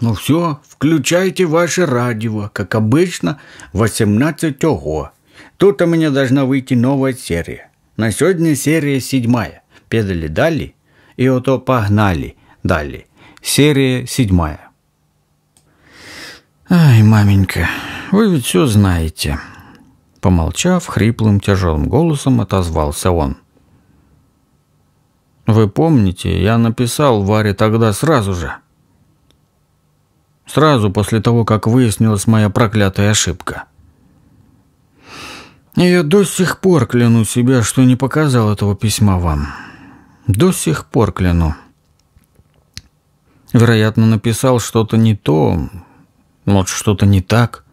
Ну все, включайте ваше радио, как обычно, 18 го Тут у меня должна выйти новая серия. На сегодня серия седьмая. Педали дали, и вот погнали дали. Серия седьмая. Ай, маменька, вы ведь все знаете. Помолчав, хриплым тяжелым голосом отозвался он. Вы помните, я написал Варе тогда сразу же. Сразу после того, как выяснилась моя проклятая ошибка. Я до сих пор кляну себя, что не показал этого письма вам. До сих пор кляну. Вероятно, написал что-то не то, вот что-то не так.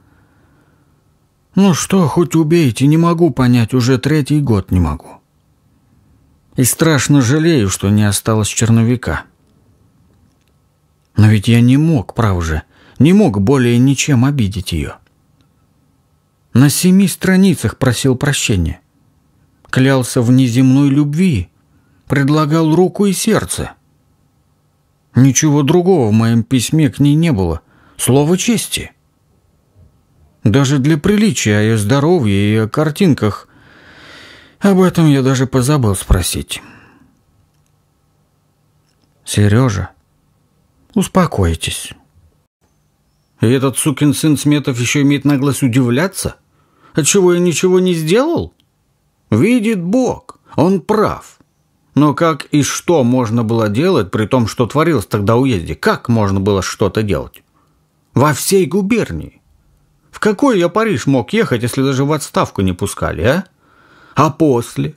Ну что, хоть убейте, не могу понять, уже третий год не могу. И страшно жалею, что не осталось черновика. Но ведь я не мог, прав же не мог более ничем обидеть ее. На семи страницах просил прощения. Клялся в неземной любви, предлагал руку и сердце. Ничего другого в моем письме к ней не было, слово чести. Даже для приличия о ее здоровье и о картинках. Об этом я даже позабыл спросить. Сережа, успокойтесь. И этот сукин сын Сметов еще имеет наглость удивляться? Отчего а я ничего не сделал? Видит Бог, он прав. Но как и что можно было делать, при том, что творилось тогда в уезде? Как можно было что-то делать? Во всей губернии. В какой я Париж мог ехать, если даже в отставку не пускали, а? А после?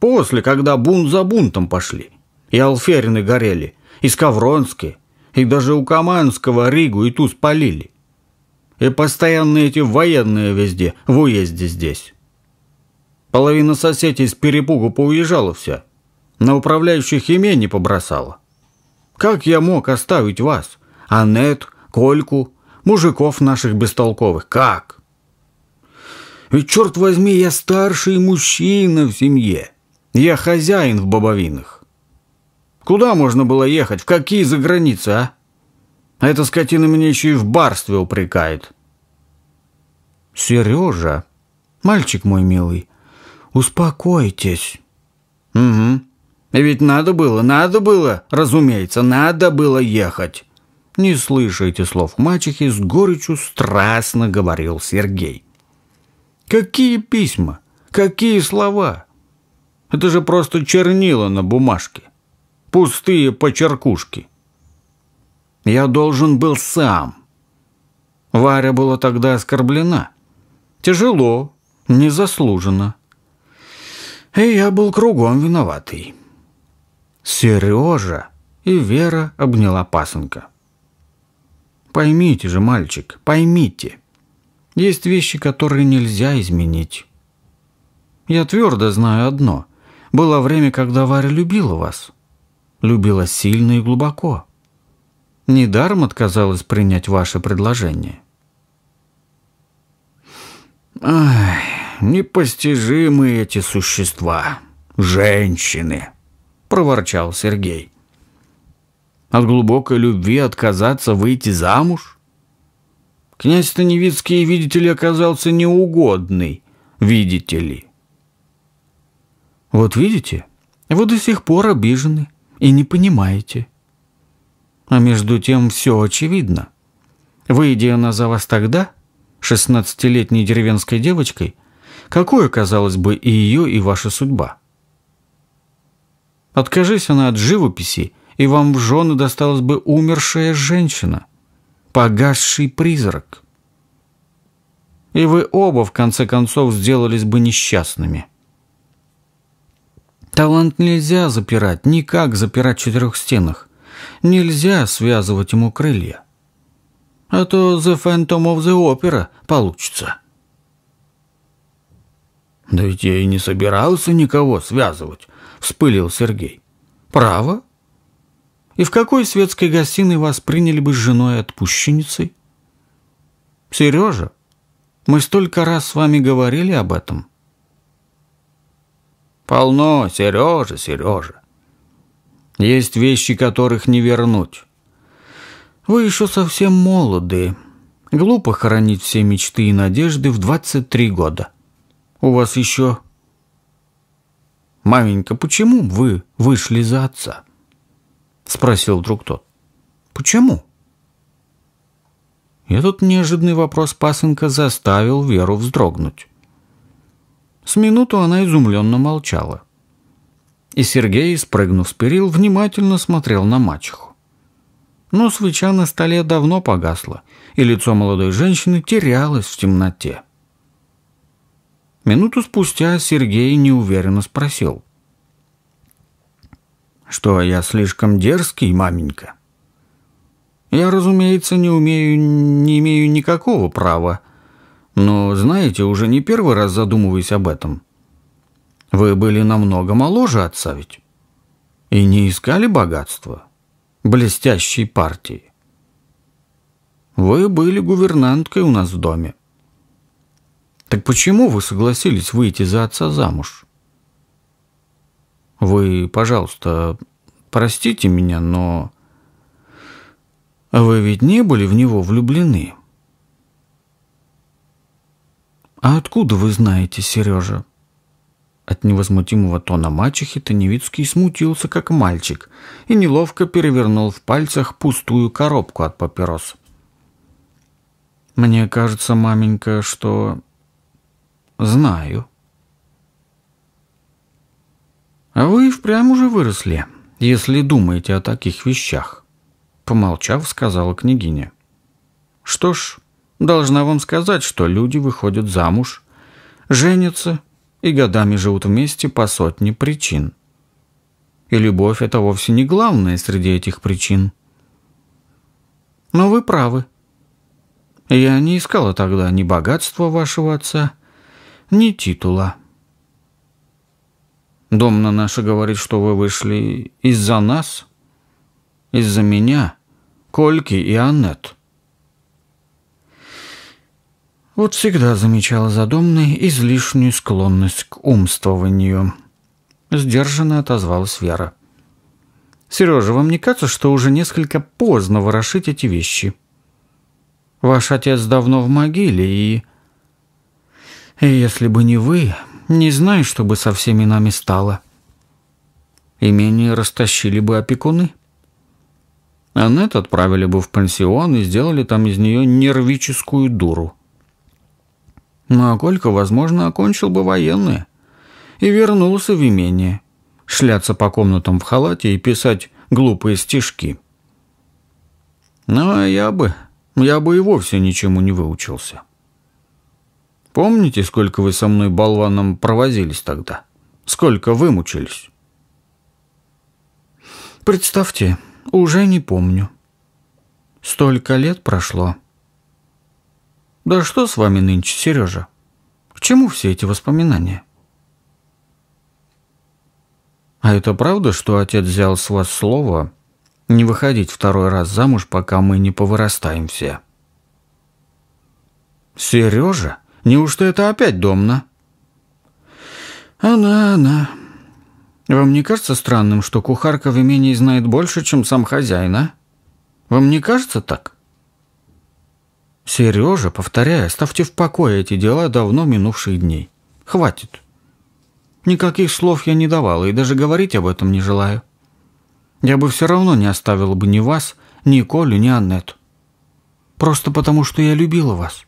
После, когда бунт за бунтом пошли. И Алферины горели, и Скавронские – и даже у Каманского Ригу и ту спалили. И постоянно эти военные везде, в уезде здесь. Половина соседей с перепугу поуезжала вся. На управляющих имени побросала. Как я мог оставить вас? Аннет, Кольку, мужиков наших бестолковых. Как? Ведь, черт возьми, я старший мужчина в семье. Я хозяин в бобовинах. Куда можно было ехать? В какие за границы, а? А эта скотина меня еще и в барстве упрекает. Сережа, мальчик мой милый, успокойтесь. Угу. И ведь надо было, надо было, разумеется, надо было ехать. Не слышите слов мачехи, с горечью страстно говорил Сергей. Какие письма, какие слова? Это же просто чернила на бумажке пустые почеркушки. Я должен был сам. Варя была тогда оскорблена. Тяжело, незаслуженно. И я был кругом виноватый. Сережа и Вера обняла пасынка. Поймите же, мальчик, поймите. Есть вещи, которые нельзя изменить. Я твердо знаю одно. Было время, когда Варя любила вас любила сильно и глубоко. Недаром отказалась принять ваше предложение. Ай, непостижимые эти существа, женщины, проворчал Сергей. От глубокой любви отказаться выйти замуж? Князь Станевицкий, видите ли, оказался неугодный, видите ли. Вот видите, вы до сих пор обижены и не понимаете. А между тем все очевидно. Выйдя она за вас тогда, шестнадцатилетней деревенской девочкой, какой оказалась бы и ее, и ваша судьба? Откажись она от живописи, и вам в жены досталась бы умершая женщина, погасший призрак. И вы оба, в конце концов, сделались бы несчастными. Талант нельзя запирать, никак запирать в четырех стенах. Нельзя связывать ему крылья. А то The Phantom of the Opera получится. «Да ведь я и не собирался никого связывать», — вспылил Сергей. «Право? И в какой светской гостиной вас приняли бы с женой-отпущенницей?» «Сережа, мы столько раз с вами говорили об этом. Полно, Сережа, Сережа. Есть вещи, которых не вернуть. Вы еще совсем молоды. Глупо хоронить все мечты и надежды в 23 года. У вас еще... «Маменька, почему вы вышли за отца?» Спросил вдруг тот. «Почему?» Этот неожиданный вопрос пасынка заставил Веру вздрогнуть. С минуту она изумленно молчала. И Сергей, спрыгнув с перил, внимательно смотрел на мачеху. Но свеча на столе давно погасла, и лицо молодой женщины терялось в темноте. Минуту спустя Сергей неуверенно спросил. «Что, я слишком дерзкий, маменька?» «Я, разумеется, не умею, не имею никакого права но, знаете, уже не первый раз задумываюсь об этом. Вы были намного моложе отца ведь. И не искали богатства, блестящей партии. Вы были гувернанткой у нас в доме. Так почему вы согласились выйти за отца замуж? Вы, пожалуйста, простите меня, но... Вы ведь не были в него влюблены?» «А откуда вы знаете, Сережа?» От невозмутимого тона мачехи Таневицкий смутился, как мальчик, и неловко перевернул в пальцах пустую коробку от папирос. «Мне кажется, маменька, что... знаю». «А вы впрямь уже выросли, если думаете о таких вещах», — помолчав, сказала княгиня. «Что ж, Должна вам сказать, что люди выходят замуж, женятся и годами живут вместе по сотне причин. И любовь – это вовсе не главное среди этих причин. Но вы правы. Я не искала тогда ни богатства вашего отца, ни титула. Домна наша говорит, что вы вышли из-за нас, из-за меня, Кольки и Аннет. Вот всегда замечала задомный излишнюю склонность к умствованию. Сдержанно отозвалась Вера. «Сережа, вам не кажется, что уже несколько поздно ворошить эти вещи? Ваш отец давно в могиле, и... и если бы не вы, не знаю, что бы со всеми нами стало. Имение растащили бы опекуны». Аннет отправили бы в пансион и сделали там из нее нервическую дуру. Ну а Колька, возможно, окончил бы военные. И вернулся в имение. Шляться по комнатам в халате и писать глупые стишки. Ну а я бы... Я бы и вовсе ничему не выучился. Помните, сколько вы со мной болваном провозились тогда? Сколько вымучились? Представьте, уже не помню. Столько лет прошло. — да что с вами нынче, Сережа? К чему все эти воспоминания? А это правда, что отец взял с вас слово не выходить второй раз замуж, пока мы не повырастаем все? Сережа? Неужто это опять домна? Она, она. Вам не кажется странным, что кухарка в имении знает больше, чем сам хозяин, а? Вам не кажется так? Сережа, повторяю, ставьте в покое эти дела давно минувших дней. Хватит. Никаких слов я не давала и даже говорить об этом не желаю. Я бы все равно не оставила бы ни вас, ни Колю, ни Аннет. Просто потому, что я любила вас.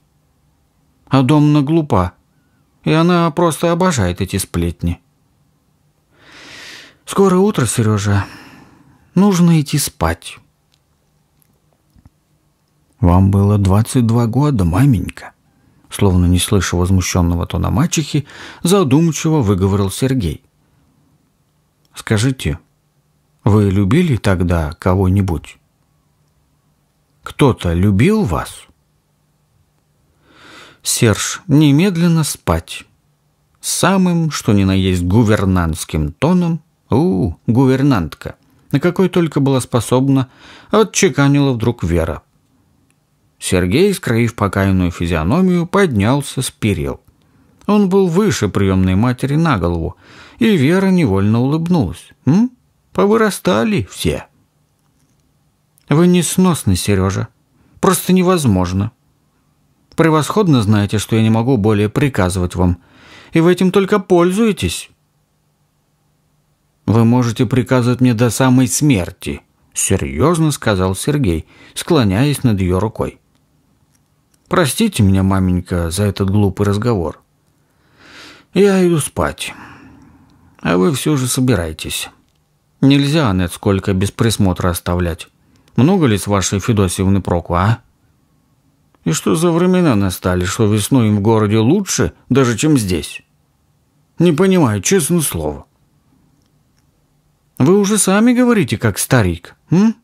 А Домна глупа, и она просто обожает эти сплетни. Скоро утро, Сережа. Нужно идти спать. «Вам было двадцать два года, маменька!» Словно не слыша возмущенного тона мачехи, задумчиво выговорил Сергей. «Скажите, вы любили тогда кого-нибудь? Кто-то любил вас?» «Серж, немедленно спать!» Самым, что ни на есть, гувернантским тоном, у, -у гувернантка, на какой только была способна, отчеканила вдруг Вера – Сергей, скроив покаянную физиономию, поднялся с перил. Он был выше приемной матери на голову, и Вера невольно улыбнулась. «М? Повырастали все». «Вы несносны, Сережа. Просто невозможно. Превосходно знаете, что я не могу более приказывать вам, и вы этим только пользуетесь». «Вы можете приказывать мне до самой смерти», — серьезно сказал Сергей, склоняясь над ее рукой. Простите меня, маменька, за этот глупый разговор. Я иду спать. А вы все же собираетесь? Нельзя, Аннет, сколько без присмотра оставлять. Много ли с вашей Федосиевны проку, а? И что за времена настали, что весной им в городе лучше, даже чем здесь? Не понимаю, честное слово. Вы уже сами говорите, как старик, м?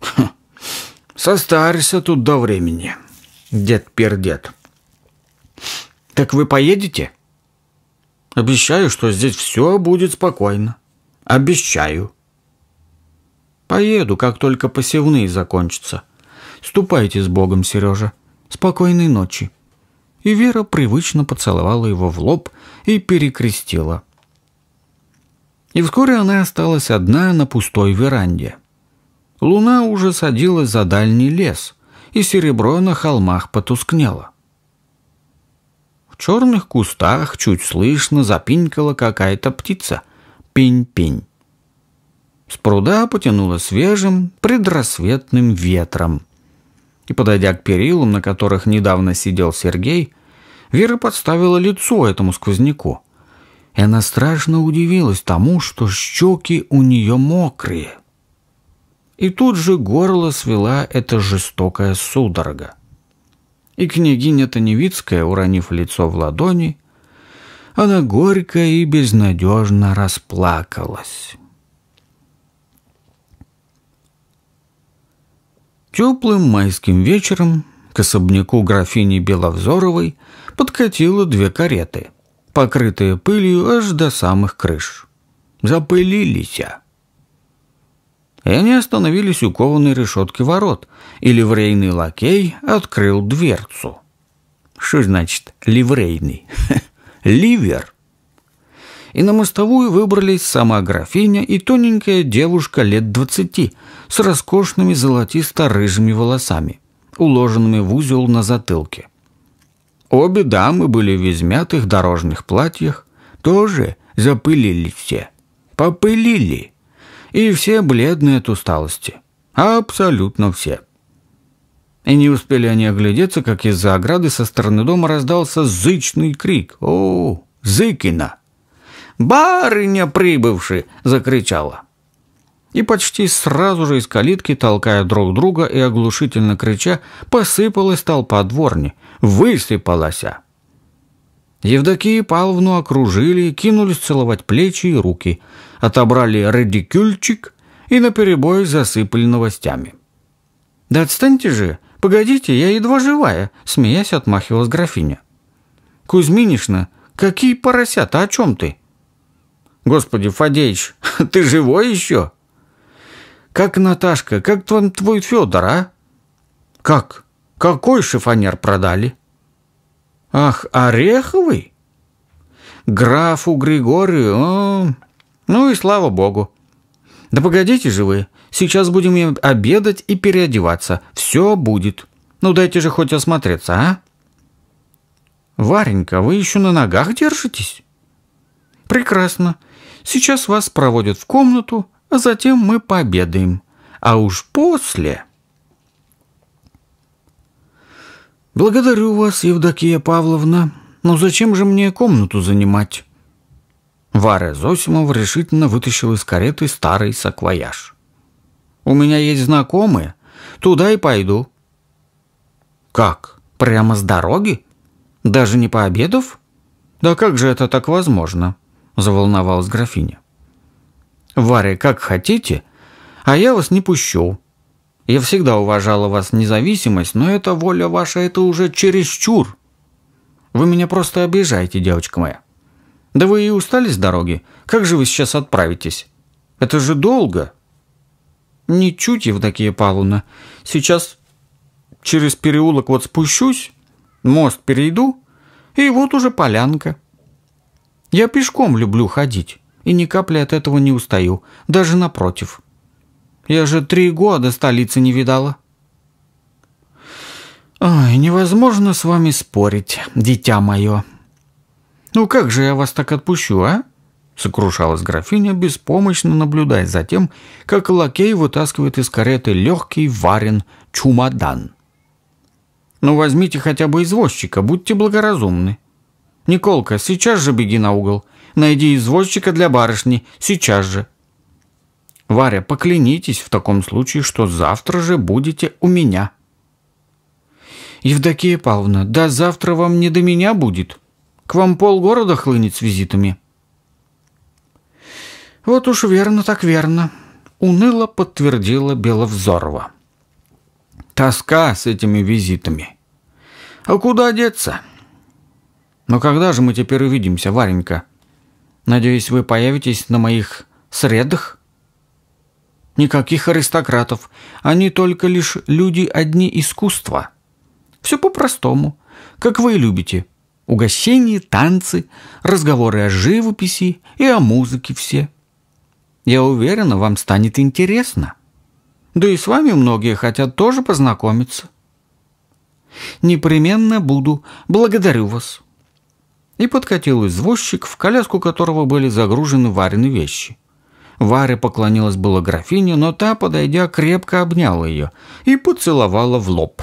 Ха, состарься тут до времени дед пердет. «Так вы поедете?» «Обещаю, что здесь все будет спокойно. Обещаю». «Поеду, как только посевные закончатся. Ступайте с Богом, Сережа. Спокойной ночи». И Вера привычно поцеловала его в лоб и перекрестила. И вскоре она осталась одна на пустой веранде. Луна уже садилась за дальний лес — и серебро на холмах потускнело. В черных кустах чуть слышно запинькала какая-то птица. Пень-пень. С пруда потянуло свежим предрассветным ветром. И, подойдя к перилам, на которых недавно сидел Сергей, Вера подставила лицо этому сквозняку. И она страшно удивилась тому, что щеки у нее мокрые и тут же горло свела эта жестокая судорога. И княгиня Таневицкая, уронив лицо в ладони, она горько и безнадежно расплакалась. Теплым майским вечером к особняку графини Беловзоровой подкатило две кареты, покрытые пылью аж до самых крыш. Запылились и они остановились у кованой решетки ворот, и ливрейный лакей открыл дверцу. Что значит ливрейный? Ливер. И на мостовую выбрались сама графиня и тоненькая девушка лет двадцати с роскошными золотисто-рыжими волосами, уложенными в узел на затылке. Обе дамы были в измятых дорожных платьях, тоже запылили все. Попылили и все бледные от усталости. Абсолютно все. И не успели они оглядеться, как из-за ограды со стороны дома раздался зычный крик. «О, Зыкина!» «Барыня прибывши!» — закричала. И почти сразу же из калитки, толкая друг друга и оглушительно крича, посыпалась толпа дворни. «Высыпалася!» Евдокию Павловну окружили, кинулись целовать плечи и руки, отобрали радикюльчик и наперебой засыпали новостями. «Да отстаньте же! Погодите, я едва живая!» — смеясь отмахивалась графиня. «Кузьминишна, какие поросята, о чем ты?» «Господи, Фадеич, ты живой еще?» «Как Наташка, как твой, твой Федор, а?» «Как? Какой шифонер продали?» Ах, Ореховый? Графу Григорию? О, а? ну и слава богу. Да погодите же вы, сейчас будем обедать и переодеваться. Все будет. Ну дайте же хоть осмотреться, а? Варенька, вы еще на ногах держитесь? Прекрасно. Сейчас вас проводят в комнату, а затем мы пообедаем. А уж после... «Благодарю вас, Евдокия Павловна, но зачем же мне комнату занимать?» Варя Зосимов решительно вытащил из кареты старый саквояж. «У меня есть знакомые, туда и пойду». «Как? Прямо с дороги? Даже не пообедав?» «Да как же это так возможно?» – заволновалась графиня. «Варя, как хотите, а я вас не пущу. Я всегда уважала вас независимость, но эта воля ваша – это уже чересчур. Вы меня просто обижаете, девочка моя. Да вы и устали с дороги. Как же вы сейчас отправитесь? Это же долго. Ничуть, такие Павловна. Сейчас через переулок вот спущусь, мост перейду, и вот уже полянка. Я пешком люблю ходить, и ни капли от этого не устаю, даже напротив. Я же три года столицы не видала». «Ой, невозможно с вами спорить, дитя мое». «Ну как же я вас так отпущу, а?» Сокрушалась графиня, беспомощно наблюдая за тем, как лакей вытаскивает из кареты легкий варен чумодан. «Ну возьмите хотя бы извозчика, будьте благоразумны». «Николка, сейчас же беги на угол. Найди извозчика для барышни, сейчас же». Варя, поклянитесь в таком случае, что завтра же будете у меня. Евдокия Павловна, да завтра вам не до меня будет. К вам полгорода хлынет с визитами. Вот уж верно так верно, уныло подтвердила Беловзорова. Тоска с этими визитами. А куда деться? Но ну когда же мы теперь увидимся, Варенька? Надеюсь, вы появитесь на моих средах? Никаких аристократов. Они только лишь люди одни искусства. Все по-простому. Как вы любите. Угощения, танцы, разговоры о живописи и о музыке все. Я уверена, вам станет интересно. Да и с вами многие хотят тоже познакомиться. Непременно буду. Благодарю вас. И подкатил извозчик, в коляску которого были загружены вареные вещи. Варя поклонилась было графине, но та, подойдя, крепко обняла ее и поцеловала в лоб.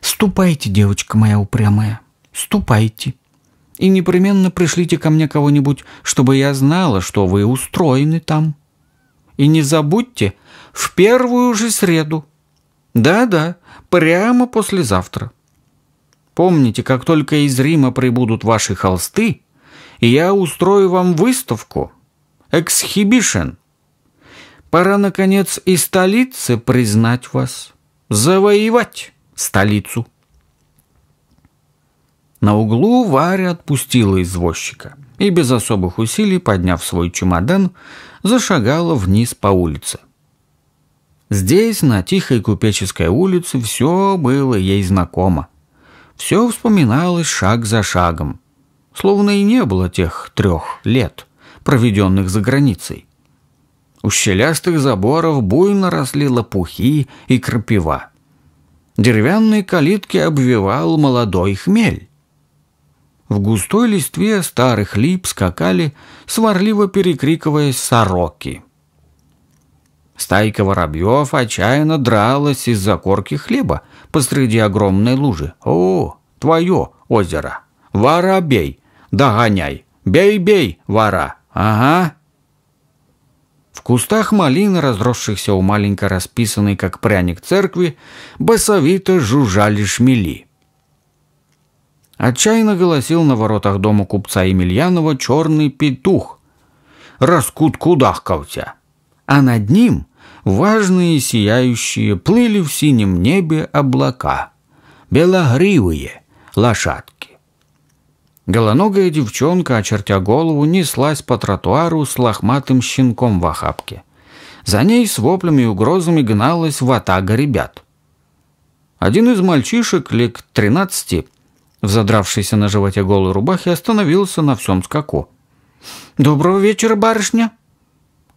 «Ступайте, девочка моя упрямая, ступайте. И непременно пришлите ко мне кого-нибудь, чтобы я знала, что вы устроены там. И не забудьте, в первую же среду. Да-да, прямо послезавтра. Помните, как только из Рима прибудут ваши холсты, я устрою вам выставку». Эксхибишен. Пора, наконец, и столице признать вас. Завоевать столицу. На углу Варя отпустила извозчика и без особых усилий, подняв свой чемодан, зашагала вниз по улице. Здесь, на тихой купеческой улице, все было ей знакомо. Все вспоминалось шаг за шагом, словно и не было тех трех лет – проведенных за границей. У щелястых заборов буйно росли лопухи и крапива. Деревянные калитки обвивал молодой хмель. В густой листве старых лип скакали, сварливо перекрикиваясь сороки. Стайка воробьев отчаянно дралась из-за корки хлеба посреди огромной лужи. «О, твое озеро! Воробей! Догоняй! Бей-бей, вора!» «Ага». В кустах малины, разросшихся у маленько расписанной, как пряник церкви, басовито жужжали шмели. Отчаянно голосил на воротах дома купца Емельянова черный петух. Раскут кудахкался. А над ним важные сияющие плыли в синем небе облака. Белогривые лошадки. Голоногая девчонка, очертя голову, неслась по тротуару с лохматым щенком в охапке. За ней с воплями и угрозами гналась ватага ребят. Один из мальчишек, лет тринадцати, взадравшийся на животе голой рубахи, остановился на всем скаку. «Доброго вечера, барышня!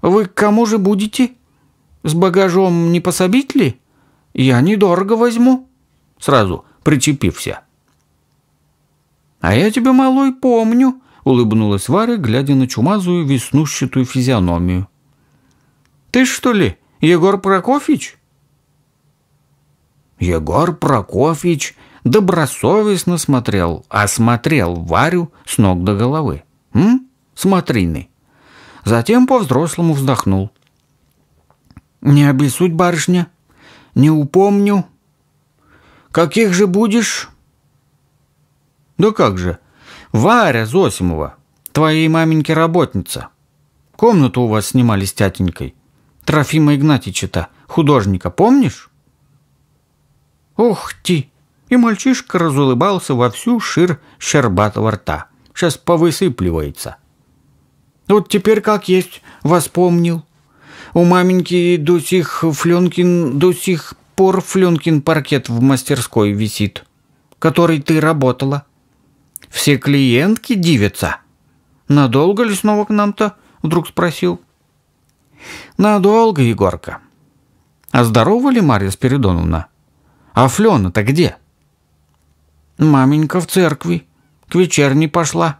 Вы к кому же будете? С багажом не пособить ли? Я недорого возьму!» Сразу причепився. «А я тебя, малой, помню», — улыбнулась Варя, глядя на чумазую, веснущатую физиономию. «Ты что ли, Егор Прокофьевич?» Егор Прокофьевич добросовестно смотрел, осмотрел а Варю с ног до головы. «М? Смотрины». Затем по-взрослому вздохнул. «Не обессудь, барышня. Не упомню». «Каких же будешь?» Да как же? Варя Зосимова, твоей маменьки работница. Комнату у вас снимали с тятенькой. Трофима Игнатича-то, художника, помнишь? Ух ты! И мальчишка разулыбался во всю шир щербатого рта. Сейчас повысыпливается. Вот теперь как есть, воспомнил. У маменьки до сих флюнкин до сих пор флюнкин паркет в мастерской висит, который ты работала. — все клиентки дивятся. Надолго ли снова к нам-то? Вдруг спросил. Надолго, Егорка. А здорова ли Марья Спиридоновна? А Флена-то где? Маменька в церкви. К вечерней пошла.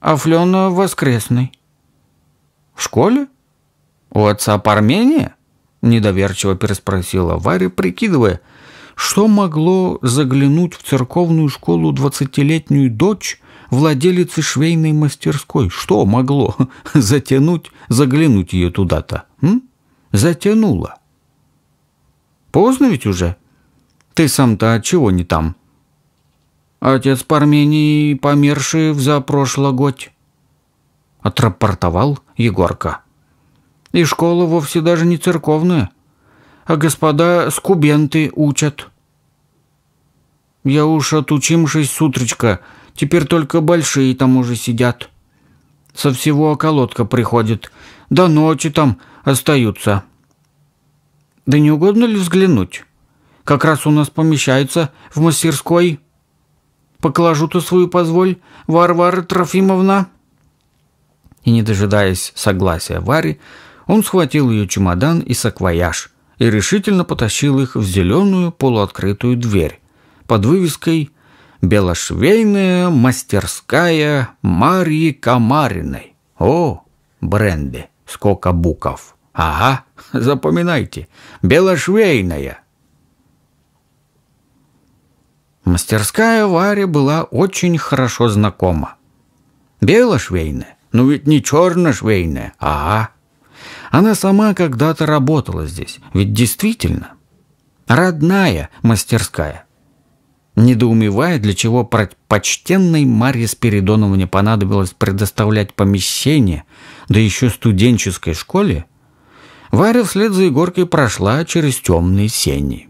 А Флена в воскресной. В школе? У отца Пармения? Недоверчиво переспросила Варя, прикидывая – что могло заглянуть в церковную школу двадцатилетнюю дочь владелицы швейной мастерской? Что могло затянуть, заглянуть ее туда-то? Затянуло. Поздно ведь уже. Ты сам-то от чего не там? Отец Пармении, померший за прошлый год, отрапортовал Егорка. И школа вовсе даже не церковная а господа скубенты учат. Я уж отучимшись с утречка, теперь только большие там уже сидят. Со всего околотка приходит, до ночи там остаются. Да не угодно ли взглянуть? Как раз у нас помещается в мастерской. Поклажу-то свою позволь, Варвара Трофимовна. И не дожидаясь согласия Вари, он схватил ее чемодан и саквояж – и решительно потащил их в зеленую полуоткрытую дверь под вывеской «Белошвейная мастерская Марии Камариной». О, бренды, сколько буков. Ага, запоминайте, «Белошвейная». Мастерская Варя была очень хорошо знакома. Белошвейная, ну ведь не черношвейная, ага. Она сама когда-то работала здесь, ведь действительно. Родная мастерская. Недоумевая, для чего почтенной Марье Спиридоновне понадобилось предоставлять помещение, да еще студенческой школе, Варя вслед за Егоркой прошла через темные сени.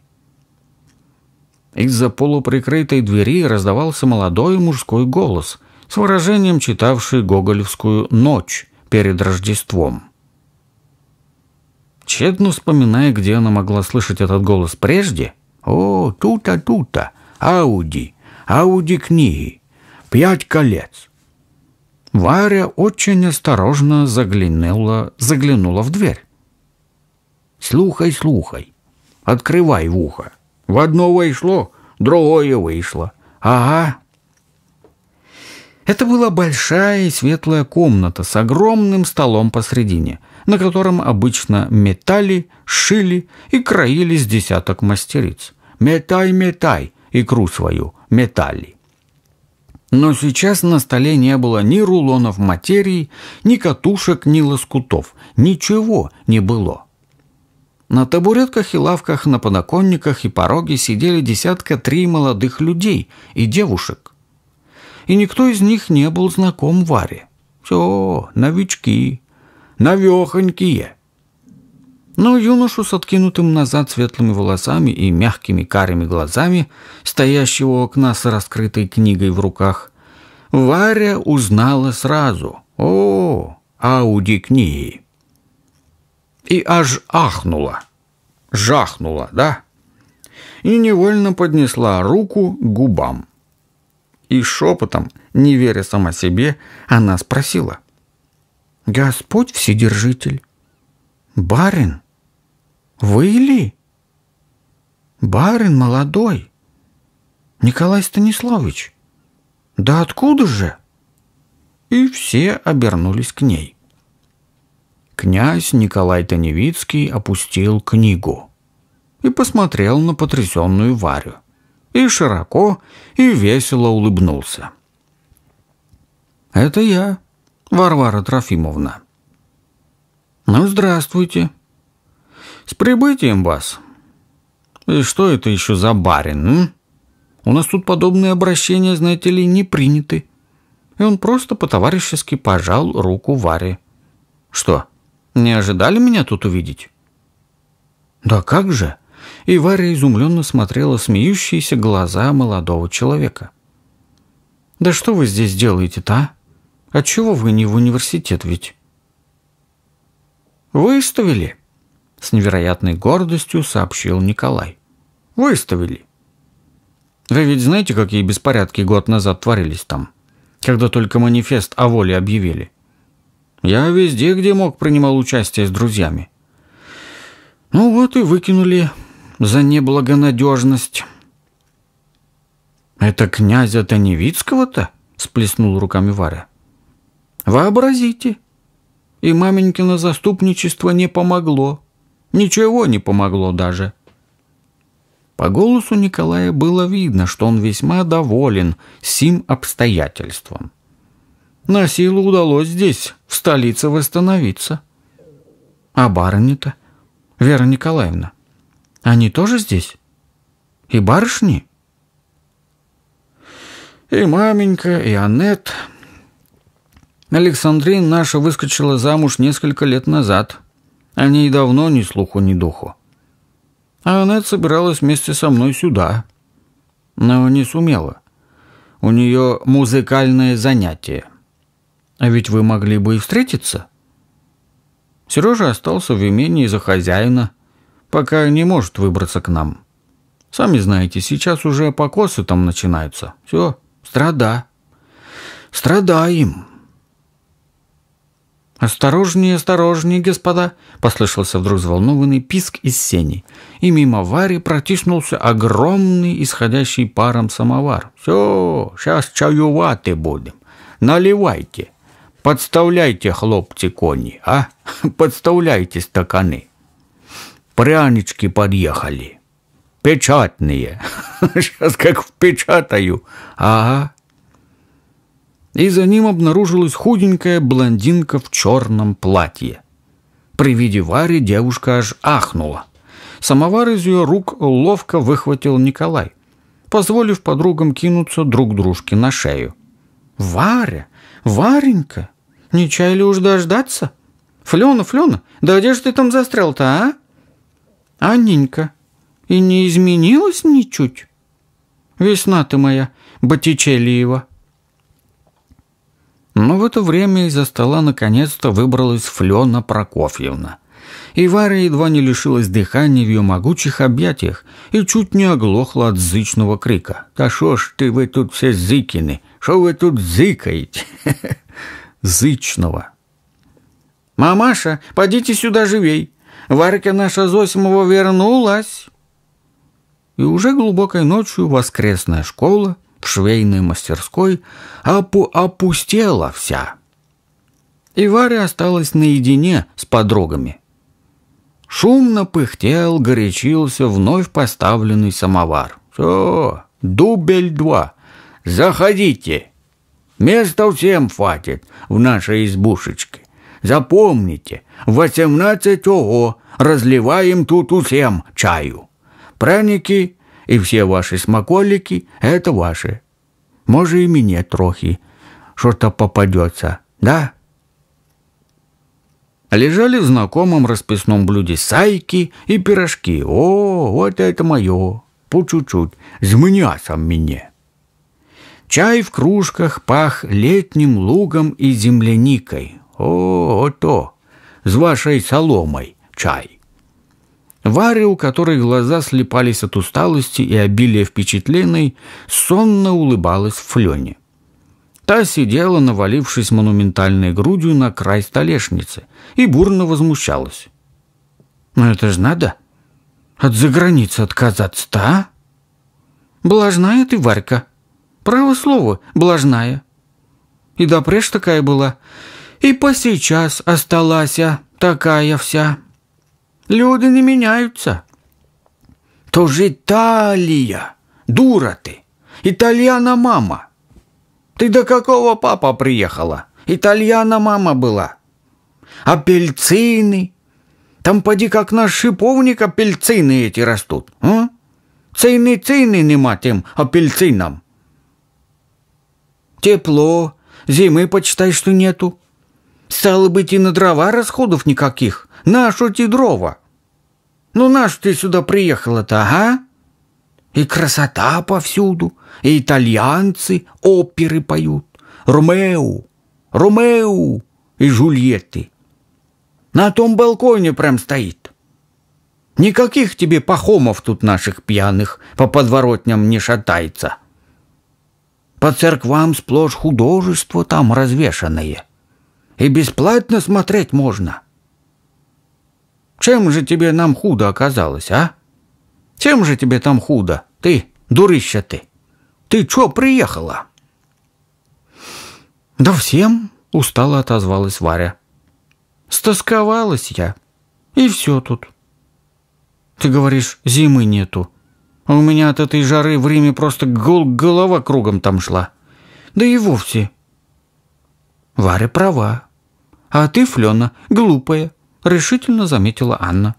Из-за полуприкрытой двери раздавался молодой мужской голос с выражением, читавший гоголевскую «Ночь» перед Рождеством. Тщетно вспоминая, где она могла слышать этот голос прежде. «О, тута, тута, Ауди, Ауди книги, пять колец». Варя очень осторожно заглянула, заглянула в дверь. «Слухай, слухай, открывай в ухо. В одно вышло, другое вышло. Ага, это была большая и светлая комната с огромным столом посредине на котором обычно метали, шили и краили с десяток мастериц. «Метай, метай!» — икру свою метали. Но сейчас на столе не было ни рулонов материи, ни катушек, ни лоскутов. Ничего не было. На табуретках и лавках, на подоконниках и пороге сидели десятка три молодых людей и девушек. И никто из них не был знаком Варе. Все, новички, навехонькие. Но юношу с откинутым назад светлыми волосами и мягкими карими глазами, стоящего у окна с раскрытой книгой в руках, Варя узнала сразу. О, Ауди книги. И аж ахнула. Жахнула, да? И невольно поднесла руку к губам. И шепотом, не веря сама себе, она спросила. Господь Вседержитель. Барин, вы ли? Барин молодой. Николай Станиславович. Да откуда же? И все обернулись к ней. Князь Николай Таневицкий опустил книгу и посмотрел на потрясенную Варю. И широко, и весело улыбнулся. «Это я», Варвара Трофимовна. Ну, здравствуйте. С прибытием вас. И что это еще за барин, м? У нас тут подобные обращения, знаете ли, не приняты. И он просто по-товарищески пожал руку Варе. Что, не ожидали меня тут увидеть? Да как же? И Варя изумленно смотрела смеющиеся глаза молодого человека. «Да что вы здесь делаете-то, а?» Отчего а вы не в университет ведь? Выставили, с невероятной гордостью сообщил Николай. Выставили. Вы ведь знаете, какие беспорядки год назад творились там, когда только манифест о воле объявили? Я везде, где мог, принимал участие с друзьями. Ну вот и выкинули за неблагонадежность. «Это князя Таневицкого-то?» — сплеснул руками Варя. Вообразите. И маменькино заступничество не помогло. Ничего не помогло даже. По голосу Николая было видно, что он весьма доволен сим обстоятельством. На силу удалось здесь, в столице, восстановиться. А барыня-то, Вера Николаевна, они тоже здесь? И барышни? И маменька, и Аннет, Александрин наша выскочила замуж несколько лет назад. О ней давно ни слуху, ни духу. А Аннет собиралась вместе со мной сюда. Но не сумела. У нее музыкальное занятие. А ведь вы могли бы и встретиться. Сережа остался в имении за хозяина, пока не может выбраться к нам. Сами знаете, сейчас уже покосы там начинаются. Все, страда. Страдаем. «Осторожнее, осторожнее, господа!» – послышался вдруг взволнованный писк из сеней. И мимо Вари протиснулся огромный, исходящий паром самовар. «Все, сейчас чаюваты будем. Наливайте. Подставляйте, хлопцы, кони, а? Подставляйте стаканы. Прянички подъехали. Печатные. Сейчас как впечатаю. Ага, и за ним обнаружилась худенькая блондинка в черном платье. При виде Вари девушка аж ахнула. Самовар из ее рук ловко выхватил Николай, позволив подругам кинуться друг дружке на шею. «Варя! Варенька! Не чаяли уж дождаться? Флена, Флена, да где же ты там застрял-то, а? Анненька, и не изменилась ничуть? Весна ты моя, Боттичелиева!» Но в это время из-за стола наконец-то выбралась Флена Прокофьевна. И Варя едва не лишилась дыхания в ее могучих объятиях и чуть не оглохла от зычного крика. «Да шо ж ты, вы тут все зыкины! Шо вы тут зыкаете?» Зычного. «Мамаша, подите сюда живей! Варька наша Зосимова вернулась!» И уже глубокой ночью воскресная школа к швейной мастерской опу опустела вся. И Варя осталась наедине с подругами. Шумно пыхтел, горячился вновь поставленный самовар. «Все, дубель два, заходите! Места всем хватит в нашей избушечке. Запомните, восемнадцать ого, разливаем тут всем чаю. Праники и все ваши смаколики — это ваши. Може и мне трохи, что-то попадется, да?» Лежали в знакомом расписном блюде сайки и пирожки. «О, вот это мое! По чуть-чуть, с мясом мне!» Чай в кружках пах летним лугом и земляникой. О, то, с вашей соломой чай. Варя, у которой глаза слепались от усталости и обилия впечатлений, сонно улыбалась Флёне. Та сидела, навалившись монументальной грудью на край столешницы, и бурно возмущалась. «Ну это ж надо! От заграницы отказаться-то, а? Блажная ты, Варька! Право слово, блажная! И допреж такая была, и по сейчас осталась а, такая вся!» Люди не меняются. То же Италия. Дура ты. Итальяна мама. Ты до какого папа приехала? Итальяна мама была. Апельсины. Там поди как наш шиповник апельсины эти растут. А? Цейны цейны не тем апельсинам. Тепло, зимы почитай, что нету. Стало быть, и на дрова расходов никаких. Нашу ті дрова. Ну, наш ти сюди приїхала-то, ага? И красота повсюду, и итальянцы оперы поют, Ромео, Ромео и Жульетты. На том балконе прям стоит. Никаких тебе пахомов тут наших пьяных по подворотням не шатается. По церквам сплошь художество там развешанное. И бесплатно смотреть можно. Чем же тебе нам худо оказалось, а? Чем же тебе там худо? Ты, дурища ты. Ты чё приехала? Да всем, устало отозвалась Варя. Стосковалась я. И все тут. Ты говоришь, зимы нету. А у меня от этой жары в Риме просто гол голова кругом там шла. Да и вовсе. Варя права. А ты, Флена, глупая решительно заметила Анна.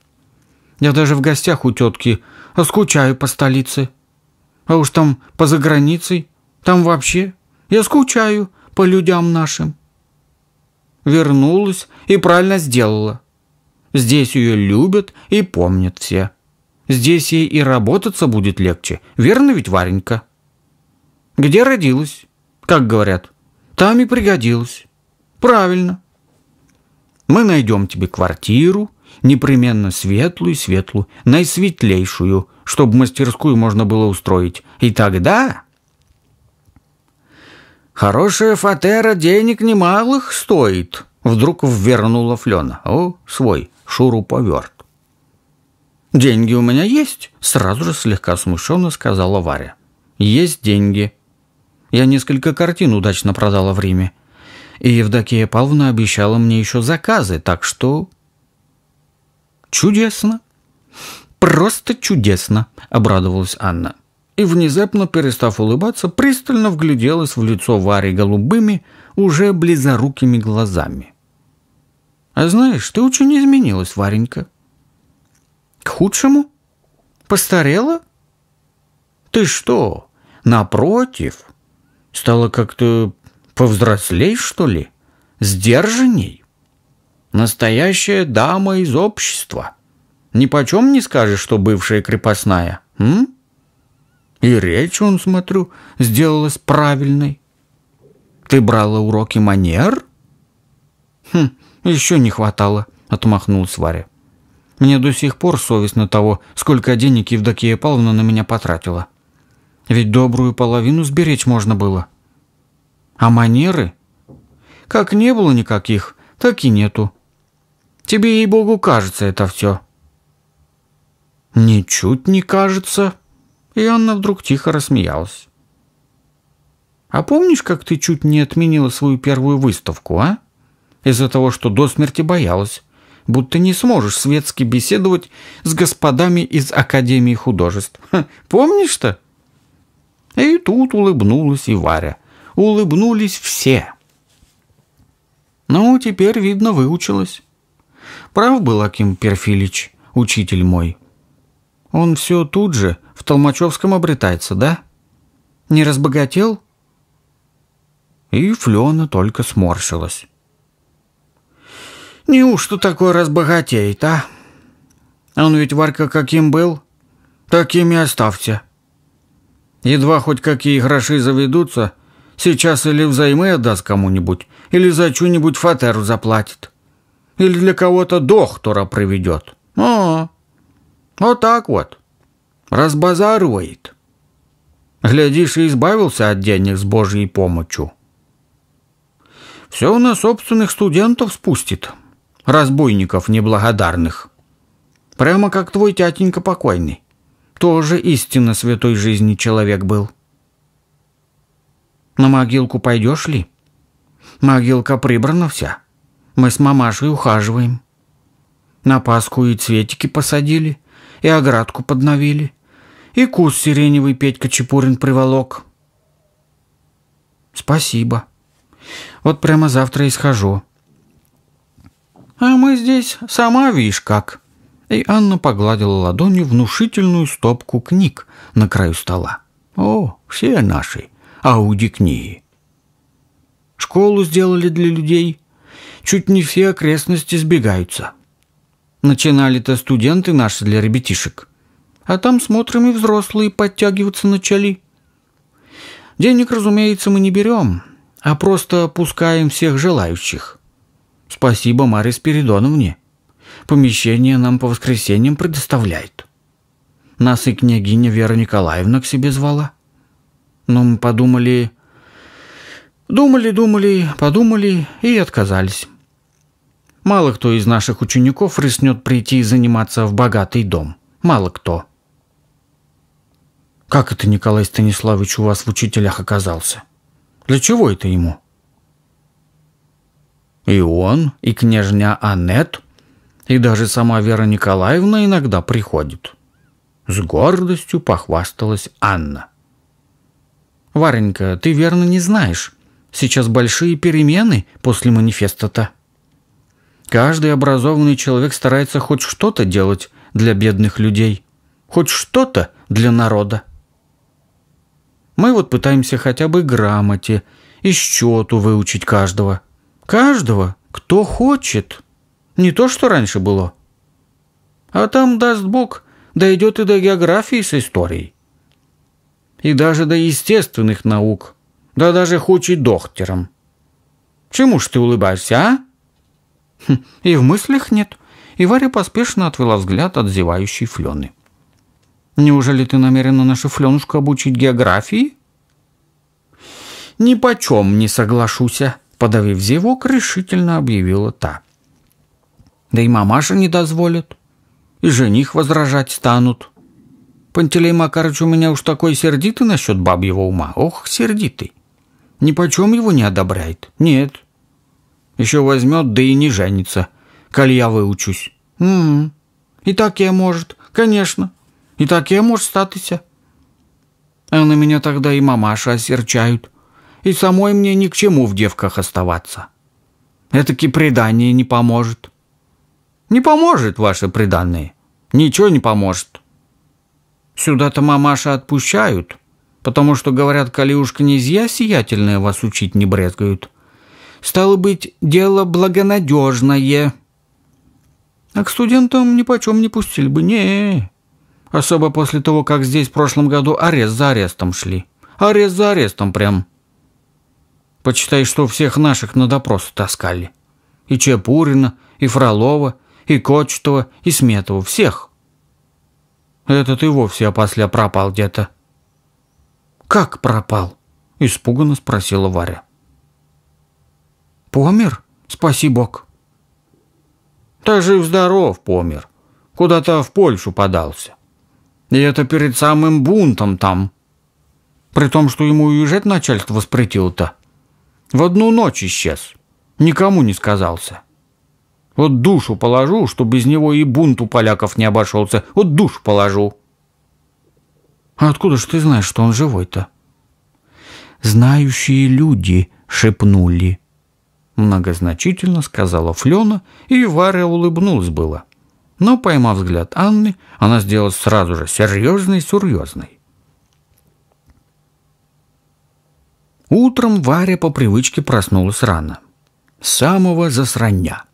«Я даже в гостях у тетки, а скучаю по столице. А уж там по заграницей, там вообще. Я скучаю по людям нашим». Вернулась и правильно сделала. Здесь ее любят и помнят все. Здесь ей и работаться будет легче, верно ведь, Варенька? Где родилась? Как говорят, там и пригодилась. Правильно. Мы найдем тебе квартиру, непременно светлую, светлую, наисветлейшую, чтобы мастерскую можно было устроить. И тогда... Хорошая фатера денег немалых стоит, вдруг ввернула Флена. О, свой, шуруповерт. «Деньги у меня есть», — сразу же слегка смущенно сказала Варя. «Есть деньги. Я несколько картин удачно продала в Риме и Евдокия Павловна обещала мне еще заказы, так что... Чудесно. Просто чудесно, обрадовалась Анна. И внезапно, перестав улыбаться, пристально вгляделась в лицо Вари голубыми, уже близорукими глазами. А знаешь, ты очень изменилась, Варенька. К худшему? Постарела? Ты что? Напротив, стала как-то Повзрослей, что ли? Сдержанней? Настоящая дама из общества. Ни почем не скажешь, что бывшая крепостная. М? И речь, он, смотрю, сделалась правильной. Ты брала уроки манер? Хм, еще не хватало, отмахнулась Варя. Мне до сих пор совестно того, сколько денег Евдокия Павловна на меня потратила. Ведь добрую половину сберечь можно было. — а манеры? Как не было никаких, так и нету. Тебе, ей-богу, кажется это все. Ничуть не кажется. И Анна вдруг тихо рассмеялась. А помнишь, как ты чуть не отменила свою первую выставку, а? Из-за того, что до смерти боялась, будто не сможешь светски беседовать с господами из Академии художеств. помнишь-то? И тут улыбнулась и Варя – улыбнулись все. Ну, теперь, видно, выучилась. Прав был Аким Перфилич, учитель мой. Он все тут же в Толмачевском обретается, да? Не разбогател? И Флена только сморщилась. Неужто такой разбогатеет, а? Он ведь, Варка, каким был, таким и оставьте. Едва хоть какие гроши заведутся — Сейчас или взаймы отдаст кому-нибудь, или за чью-нибудь фатеру заплатит. Или для кого-то доктора проведет. А, вот так вот. Разбазарует. Глядишь, и избавился от денег с Божьей помощью. Все на собственных студентов спустит. Разбойников неблагодарных. Прямо как твой тятенька покойный. Тоже истинно святой жизни человек был. На могилку пойдешь ли? Могилка прибрана вся. Мы с мамашей ухаживаем. На Пасху и цветики посадили, и оградку подновили, и куст сиреневый Петька Чепурин приволок. Спасибо. Вот прямо завтра и схожу. А мы здесь сама видишь как. И Анна погладила ладонью внушительную стопку книг на краю стола. О, все наши аудикнии. Школу сделали для людей. Чуть не все окрестности сбегаются. Начинали-то студенты наши для ребятишек. А там, смотрим, и взрослые подтягиваться начали. Денег, разумеется, мы не берем, а просто пускаем всех желающих. Спасибо Маре Спиридоновне. Помещение нам по воскресеньям предоставляет. Нас и княгиня Вера Николаевна к себе звала. Но ну, мы подумали... Думали, думали, подумали и отказались. Мало кто из наших учеников рискнет прийти и заниматься в богатый дом. Мало кто. Как это Николай Станиславович у вас в учителях оказался? Для чего это ему? И он, и княжня Аннет, и даже сама Вера Николаевна иногда приходит. С гордостью похвасталась Анна. Варенька, ты верно не знаешь. Сейчас большие перемены после манифеста-то. Каждый образованный человек старается хоть что-то делать для бедных людей. Хоть что-то для народа. Мы вот пытаемся хотя бы грамоте и счету выучить каждого. Каждого, кто хочет. Не то, что раньше было. А там, даст Бог, дойдет и до географии с историей и даже до естественных наук, да даже хоть и доктором. Чему ж ты улыбаешься, а? Хм, и в мыслях нет. И Варя поспешно отвела взгляд от зевающей Флены. Неужели ты намерена нашу Фленушку обучить географии? Ни почем не соглашуся, а, подавив зевок, решительно объявила та. Да и мамаша не дозволит, и жених возражать станут. — Пантелей Макарыч у меня уж такой сердитый насчет бабьего ума. Ох, сердитый. Ни почем его не одобряет. Нет. Еще возьмет, да и не женится. Коль я выучусь. М м-м. И так я может, конечно. И так я может статися. А на меня тогда и мамаша осерчают. И самой мне ни к чему в девках оставаться. Этаки предание не поможет. Не поможет ваше преданное. Ничего не поможет. Сюда-то мамаша отпущают, потому что, говорят, коли уж князья сиятельные вас учить не брезгают. Стало быть, дело благонадежное. А к студентам ни почем не пустили бы, не Особо после того, как здесь в прошлом году арест за арестом шли. Арест за арестом прям. Почитай, что всех наших на допрос таскали. И Чепурина, и Фролова, и Кочетова, и Сметова. Всех. Этот и вовсе опосля пропал где-то. «Как пропал?» – испуганно спросила Варя. «Помер? Спаси Бог!» «Ты жив-здоров, помер. Куда-то в Польшу подался. И это перед самым бунтом там. При том, что ему уезжать начальство воспретило-то. В одну ночь исчез. Никому не сказался. Вот душу положу, чтобы из него и бунт у поляков не обошелся. Вот душу положу. А откуда же ты знаешь, что он живой-то? Знающие люди шепнули. Многозначительно сказала Флена, и Варя улыбнулась было. Но, поймав взгляд Анны, она сделала сразу же серьезной-серьезной. Утром Варя по привычке проснулась рано. С самого засрання –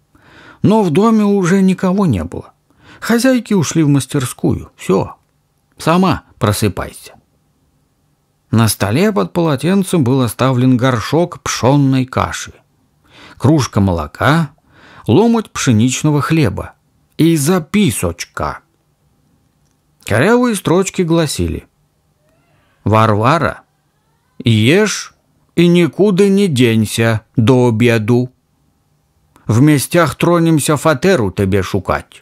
но в доме уже никого не было. Хозяйки ушли в мастерскую. Все. Сама просыпайся. На столе под полотенцем был оставлен горшок пшенной каши, кружка молока, ломоть пшеничного хлеба и записочка. Корявые строчки гласили «Варвара, ешь и никуда не денься до обеду» в местях тронемся фатеру тебе шукать.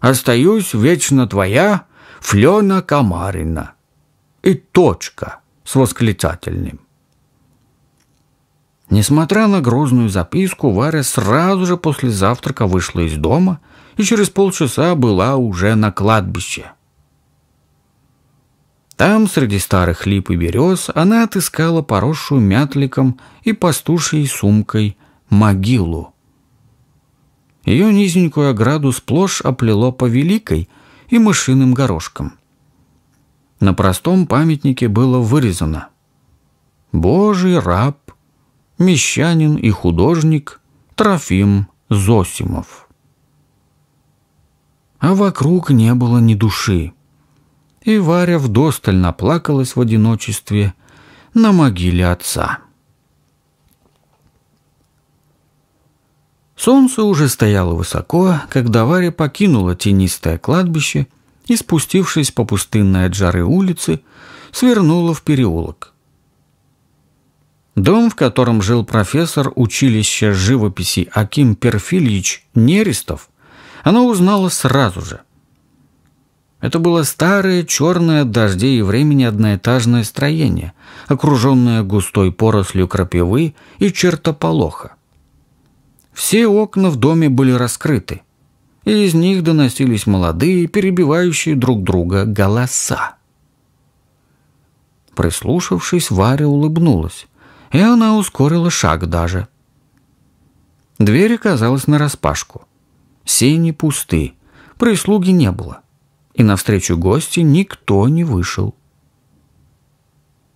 Остаюсь вечно твоя Флена Камарина. И точка с восклицательным. Несмотря на грозную записку, Варя сразу же после завтрака вышла из дома и через полчаса была уже на кладбище. Там, среди старых лип и берез, она отыскала поросшую мятликом и пастушьей сумкой – могилу. Ее низенькую ограду сплошь оплело по великой и мышиным горошкам. На простом памятнике было вырезано «Божий раб, мещанин и художник Трофим Зосимов». А вокруг не было ни души. И Варя вдосталь наплакалась в одиночестве на могиле отца. Солнце уже стояло высоко, когда Варя покинула тенистое кладбище и, спустившись по пустынной от жары улице, свернула в переулок. Дом, в котором жил профессор училища живописи Аким Перфильевич Нерестов, она узнала сразу же. Это было старое, черное от дождей и времени одноэтажное строение, окруженное густой порослью крапивы и чертополоха. Все окна в доме были раскрыты, и из них доносились молодые, перебивающие друг друга голоса. Прислушавшись, Варя улыбнулась, и она ускорила шаг даже. Дверь оказалась нараспашку. Сени пусты, прислуги не было, и навстречу гости никто не вышел.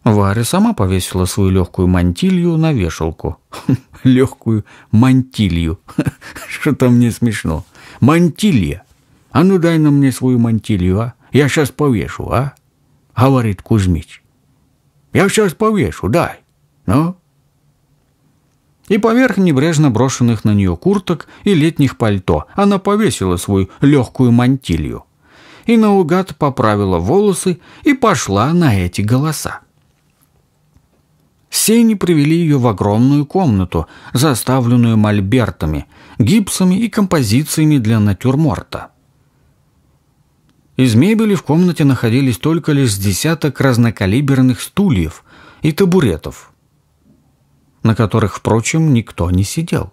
Варя сама повесила свою легкую мантилью на вешалку. Легкую мантилью. Что-то мне смешно. Мантилья. А ну дай на мне свою мантилью, а? Я сейчас повешу, а? Говорит Кузьмич. Я сейчас повешу, дай. Ну? И поверх небрежно брошенных на нее курток и летних пальто она повесила свою легкую мантилью. И наугад поправила волосы и пошла на эти голоса. Сени привели ее в огромную комнату, заставленную мольбертами, гипсами и композициями для натюрморта. Из мебели в комнате находились только лишь десяток разнокалиберных стульев и табуретов, на которых, впрочем, никто не сидел.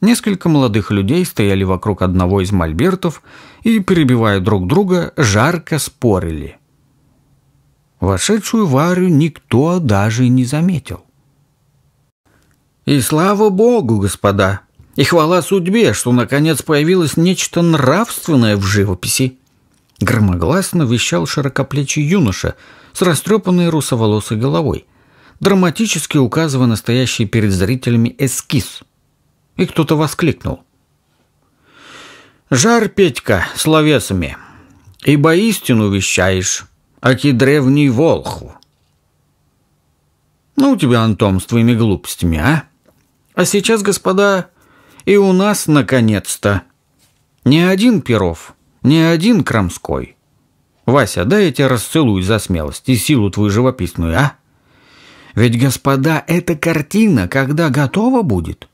Несколько молодых людей стояли вокруг одного из мольбертов и, перебивая друг друга, жарко спорили. Вошедшую Варю никто даже не заметил. «И слава богу, господа! И хвала судьбе, что наконец появилось нечто нравственное в живописи!» Громогласно вещал широкоплечий юноша с растрепанной русоволосой головой, драматически указывая настоящий перед зрителями эскиз. И кто-то воскликнул. «Жар, Петька, словесами, ибо истину вещаешь!» аки древний волхв. Ну у тебя, Антом, с твоими глупостями, а? А сейчас, господа, и у нас, наконец-то, ни один Перов, ни один Крамской. Вася, дай я тебя расцелую за смелость и силу твою живописную, а? Ведь, господа, эта картина, когда готова будет,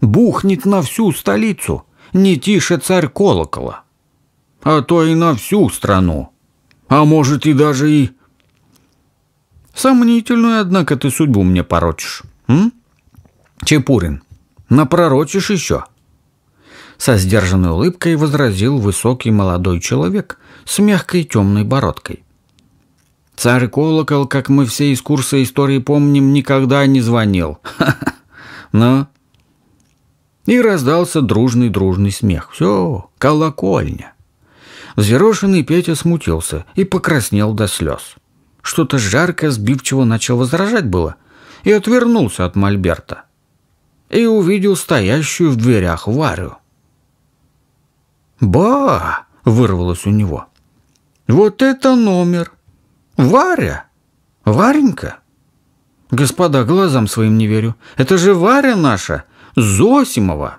бухнет на всю столицу, не тише царь колокола, а то и на всю страну а может и даже и... Сомнительную, однако, ты судьбу мне порочишь, м? Чепурин, напророчишь еще?» Со сдержанной улыбкой возразил высокий молодой человек с мягкой темной бородкой. «Царь колокол, как мы все из курса истории помним, никогда не звонил. Ха-ха! Но...» ну? И раздался дружный-дружный смех. «Все, колокольня!» Взъерошенный Петя смутился и покраснел до слез. Что-то жаркое сбивчиво начал возражать было и отвернулся от Мольберта. И увидел стоящую в дверях Варю. «Ба!» — вырвалось у него. «Вот это номер! Варя! Варенька!» «Господа, глазам своим не верю. Это же Варя наша, Зосимова!»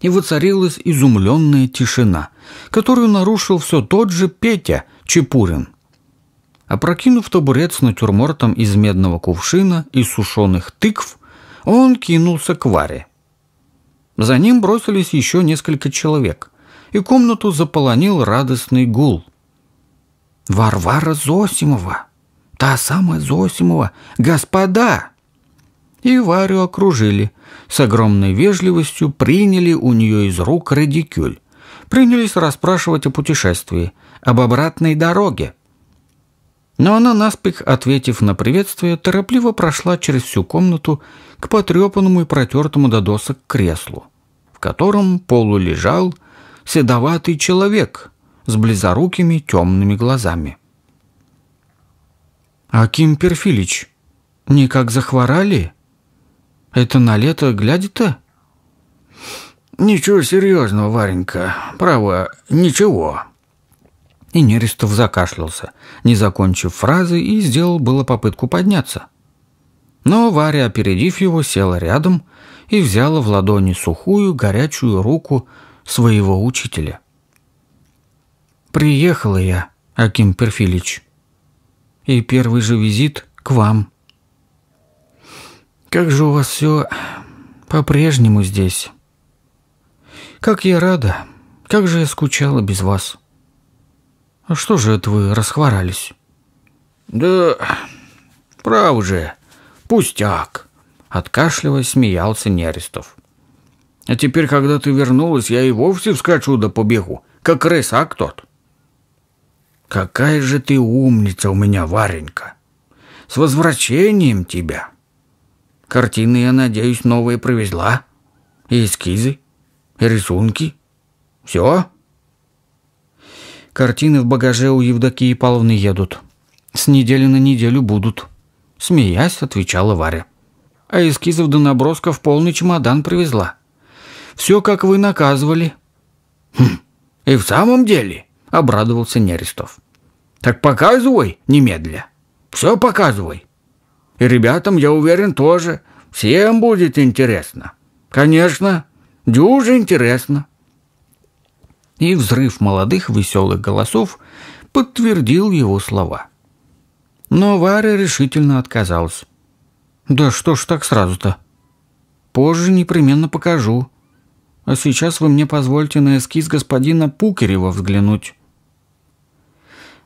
и воцарилась изумленная тишина, которую нарушил все тот же Петя Чепурин. Опрокинув табурет с натюрмортом из медного кувшина и сушеных тыкв, он кинулся к Варе. За ним бросились еще несколько человек, и комнату заполонил радостный гул. «Варвара Зосимова! Та самая Зосимова! Господа!» и Варю окружили. С огромной вежливостью приняли у нее из рук радикюль. Принялись расспрашивать о путешествии, об обратной дороге. Но она, наспех ответив на приветствие, торопливо прошла через всю комнату к потрепанному и протертому до досок креслу, в котором полулежал седоватый человек с близорукими темными глазами. «Аким Перфилич, никак захворали?» Это на лето глядя-то? Ничего серьезного, Варенька. Право, ничего. И Нерестов закашлялся, не закончив фразы, и сделал было попытку подняться. Но Варя, опередив его, села рядом и взяла в ладони сухую, горячую руку своего учителя. «Приехала я, Аким Перфилич, и первый же визит к вам». Как же у вас все по-прежнему здесь. Как я рада, как же я скучала без вас. А что же это вы расхворались? Да, прав же, пустяк. Откашливаясь, смеялся Нерестов. А теперь, когда ты вернулась, я и вовсе вскочу да побегу, как рысак тот. Какая же ты умница у меня, Варенька! С возвращением тебя!» Картины, я надеюсь, новые привезла. И эскизы, и рисунки. Все?» Картины в багаже у Евдокии Павловны едут. С недели на неделю будут. Смеясь, отвечала Варя. А эскизов до набросков полный чемодан привезла. Все, как вы наказывали. Хм, и в самом деле, обрадовался Нерестов. Так показывай немедля. Все показывай. И ребятам, я уверен, тоже. Всем будет интересно. Конечно, дюже интересно. И взрыв молодых веселых голосов подтвердил его слова. Но Варя решительно отказалась. «Да что ж так сразу-то? Позже непременно покажу. А сейчас вы мне позвольте на эскиз господина Пукерева взглянуть».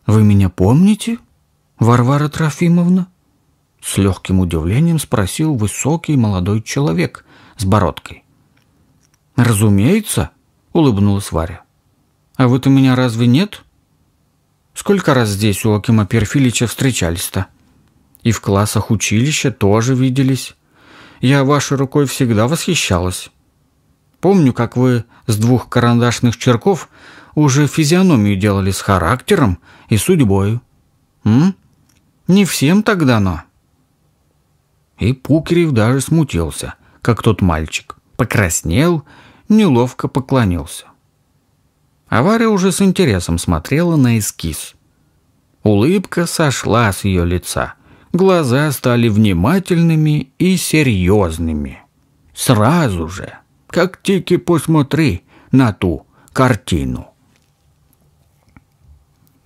«Вы меня помните, Варвара Трофимовна?» С легким удивлением спросил высокий молодой человек с бородкой. «Разумеется», — улыбнулась Варя. а вот у меня разве нет?» «Сколько раз здесь у Акима Перфилича встречались-то?» «И в классах училища тоже виделись. Я вашей рукой всегда восхищалась. Помню, как вы с двух карандашных черков уже физиономию делали с характером и судьбою. М? Не всем тогда, но...» И Пукерев даже смутился, как тот мальчик. Покраснел, неловко поклонился. Авария уже с интересом смотрела на эскиз. Улыбка сошла с ее лица. Глаза стали внимательными и серьезными. Сразу же, как тики посмотри на ту картину.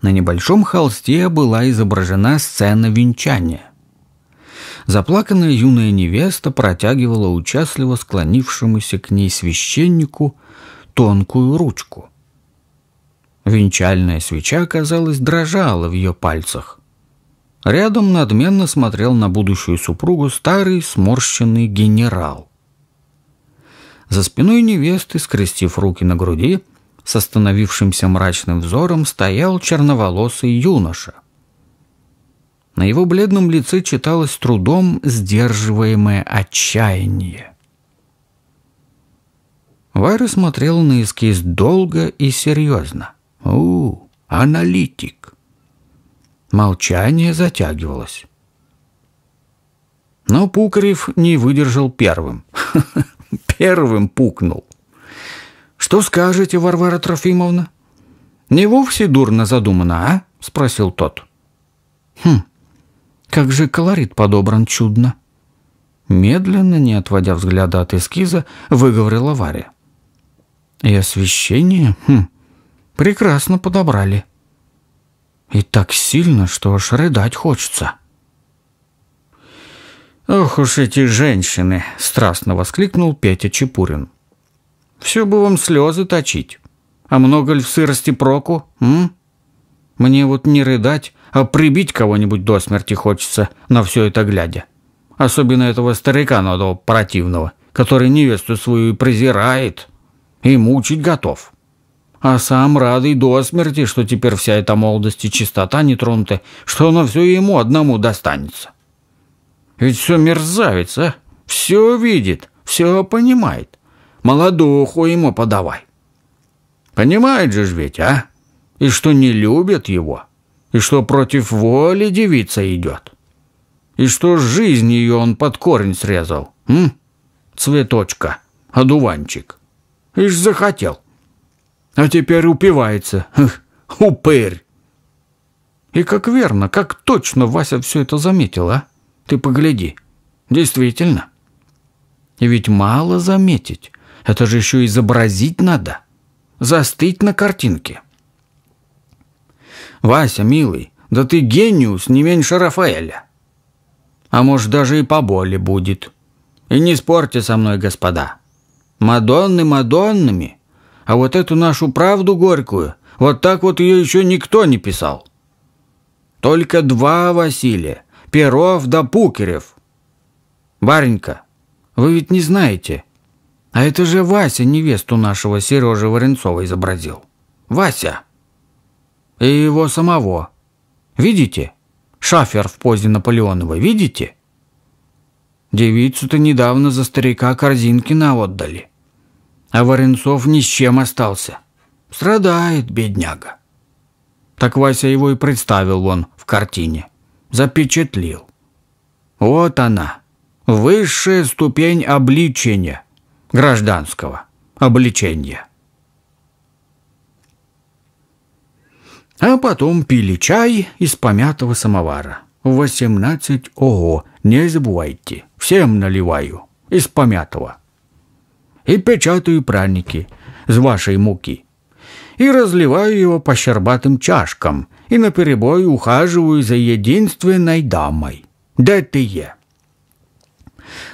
На небольшом холсте была изображена сцена венчания. Заплаканная юная невеста протягивала участливо склонившемуся к ней священнику тонкую ручку. Венчальная свеча, казалось, дрожала в ее пальцах. Рядом надменно смотрел на будущую супругу старый сморщенный генерал. За спиной невесты, скрестив руки на груди, с остановившимся мрачным взором стоял черноволосый юноша – на его бледном лице читалось трудом сдерживаемое отчаяние. Вайра смотрел на эскиз долго и серьезно. «У, аналитик!» Молчание затягивалось. Но Пукарев не выдержал первым. Первым пукнул. «Что скажете, Варвара Трофимовна?» «Не вовсе дурно задумано, а?» — спросил тот. «Хм, как же колорит подобран чудно. Медленно, не отводя взгляда от эскиза, выговорила Варя. И освещение? Хм, прекрасно подобрали. И так сильно, что аж рыдать хочется. «Ох уж эти женщины!» – страстно воскликнул Петя Чепурин. «Все бы вам слезы точить. А много ли в сырости проку, м? Мне вот не рыдать, а прибить кого-нибудь до смерти хочется, на все это глядя. Особенно этого старика надо противного, который невесту свою презирает и мучить готов. А сам радый до смерти, что теперь вся эта молодость и чистота не что она все ему одному достанется. Ведь все мерзавец, а? Все видит, все понимает. Молодуху ему подавай. Понимает же ж ведь, а? И что не любят его и что против воли девица идет, и что жизнь ее он под корень срезал, м? Цветочка, одуванчик. Ишь захотел. А теперь упивается, Эх, упырь. И как верно, как точно Вася все это заметил, а? Ты погляди. Действительно. И ведь мало заметить. Это же еще изобразить надо. Застыть на картинке. «Вася, милый, да ты гениус не меньше Рафаэля!» «А может, даже и поболе будет. И не спорьте со мной, господа. Мадонны мадоннами, а вот эту нашу правду горькую, вот так вот ее еще никто не писал. Только два Василия, Перов да Пукерев. Варенька, вы ведь не знаете, а это же Вася невесту нашего Сережи Воронцова изобразил. Вася!» и его самого. Видите? Шафер в позе Наполеонова, видите? Девицу-то недавно за старика Корзинкина отдали. А Воронцов ни с чем остался. Страдает бедняга. Так Вася его и представил он в картине. Запечатлил. Вот она, высшая ступень обличения, гражданского обличения. А потом пили чай из помятого самовара. восемнадцать ого, не забывайте, всем наливаю из помятого. И печатаю праники с вашей муки. И разливаю его по щербатым чашкам, и наперебой ухаживаю за единственной дамой. ДТЕ.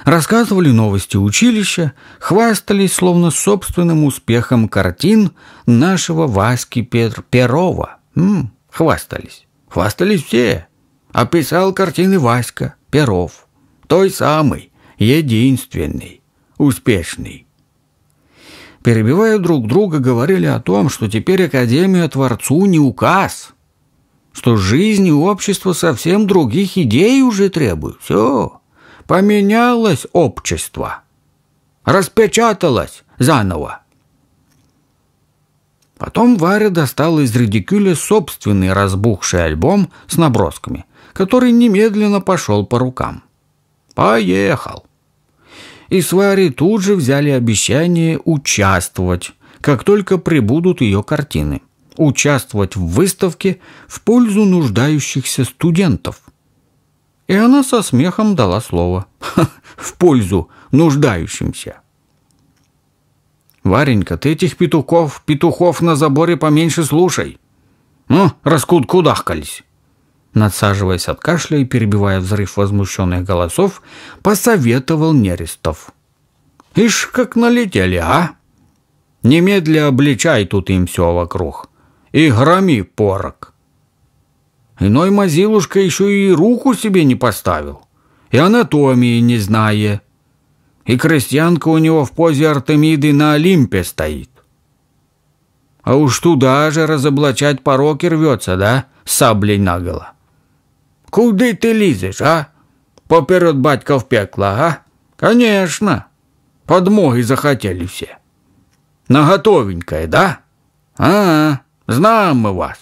Рассказывали новости училища, хвастались словно собственным успехом картин нашего Васьки Пер Перова – М, хвастались. Хвастались все. Описал картины Васька, Перов. Той самый, единственный, успешный. Перебивая друг друга, говорили о том, что теперь Академия Творцу не указ, что жизнь и общество совсем других идей уже требуют. Все, поменялось общество, распечаталось заново. Потом Варя достала из редикюля собственный разбухший альбом с набросками, который немедленно пошел по рукам. «Поехал!» И с Варей тут же взяли обещание участвовать, как только прибудут ее картины. Участвовать в выставке в пользу нуждающихся студентов. И она со смехом дала слово. «В пользу нуждающимся!» Варенька, ты этих петухов, петухов на заборе поменьше слушай. Ну, раскуд кудахкались. Надсаживаясь от кашля и перебивая взрыв возмущенных голосов, посоветовал Нерестов. Ишь, как налетели, а? Немедля обличай тут им все вокруг. И громи порок. Иной мазилушка еще и руку себе не поставил. И анатомии не знает и крестьянка у него в позе Артемиды на Олимпе стоит. А уж туда же разоблачать пороки рвется, да, саблей наголо. Куды ты лизешь, а? Поперед батька в пекло, а? Конечно. Подмоги захотели все. Наготовенькое, да? А, -а знаем мы вас.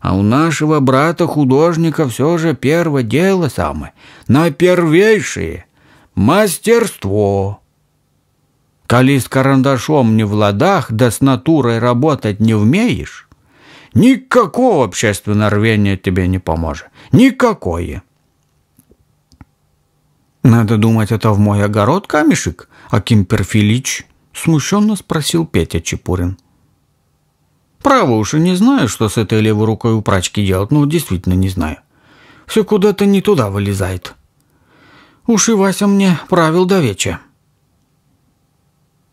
А у нашего брата-художника все же первое дело самое, на первейшее мастерство. Коли с карандашом не в ладах, да с натурой работать не умеешь, никакого общественного рвения тебе не поможет. Никакое. «Надо думать, это в мой огород камешек, Аким Перфилич?» — смущенно спросил Петя Чепурин. «Право уж, и не знаю, что с этой левой рукой у прачки делать, но ну, действительно не знаю. Все куда-то не туда вылезает», Уж и Вася мне правил до вечера.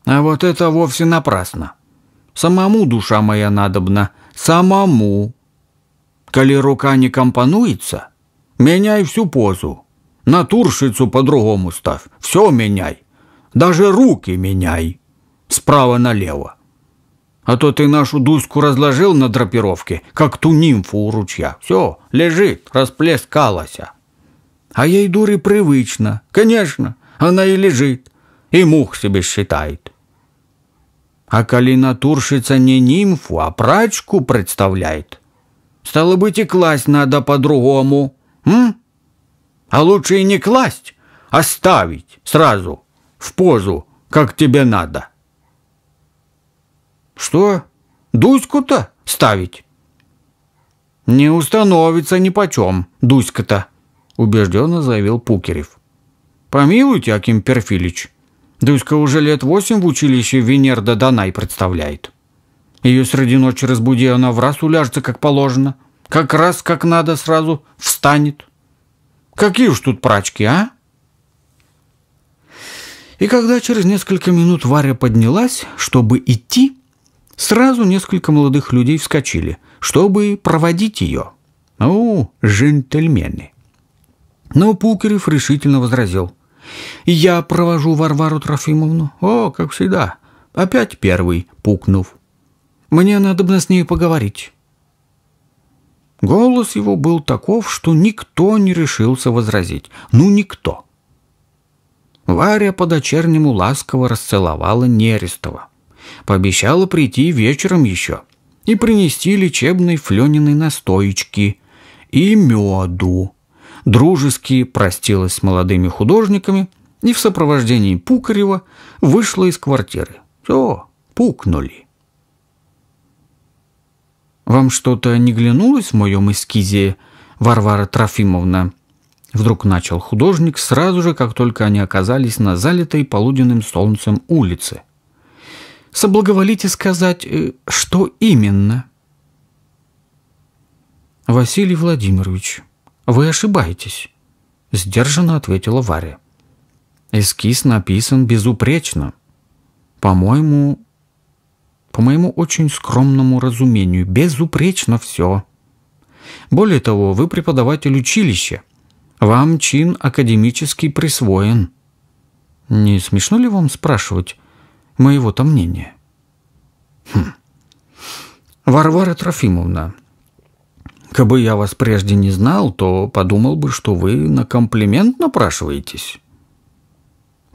А вот это вовсе напрасно. Самому душа моя надобна, самому. Коли рука не компонуется, меняй всю позу. Натурщицу по-другому ставь, все меняй. Даже руки меняй, справа налево. А то ты нашу дуску разложил на драпировке, как ту нимфу у ручья. Все, лежит, расплескалася. А ей дуры привычно. Конечно, она и лежит, и мух себе считает. А коли натурщица не нимфу, а прачку представляет, стало быть, и класть надо по-другому. А лучше и не класть, а ставить сразу, в позу, как тебе надо. Что? Дуську-то ставить? Не установится ни почем, Дуська-то убежденно заявил Пукерев. «Помилуйте, Аким Перфилич, Дуська уже лет восемь в училище Венерда Данай представляет. Ее среди ночи разбуди, она в раз уляжется, как положено. Как раз, как надо, сразу встанет. Какие уж тут прачки, а?» И когда через несколько минут Варя поднялась, чтобы идти, сразу несколько молодых людей вскочили, чтобы проводить ее. «О, ну, джентльмены!» Но Пукерев решительно возразил. «Я провожу Варвару Трофимовну. О, как всегда. Опять первый, пукнув. Мне надо с ней поговорить». Голос его был таков, что никто не решился возразить. Ну, никто. Варя по-дочернему ласково расцеловала Нерестова. Пообещала прийти вечером еще и принести лечебной флениной настоечки и меду дружески простилась с молодыми художниками и в сопровождении Пукарева вышла из квартиры. Все, пукнули. «Вам что-то не глянулось в моем эскизе, Варвара Трофимовна?» Вдруг начал художник сразу же, как только они оказались на залитой полуденным солнцем улице. «Соблаговолите сказать, э, что именно?» «Василий Владимирович, «Вы ошибаетесь», — сдержанно ответила Варя. «Эскиз написан безупречно. По-моему, по моему очень скромному разумению, безупречно все. Более того, вы преподаватель училища. Вам чин академический присвоен. Не смешно ли вам спрашивать моего-то мнения? Хм. Варвара Трофимовна, Кабы я вас прежде не знал, то подумал бы, что вы на комплимент напрашиваетесь.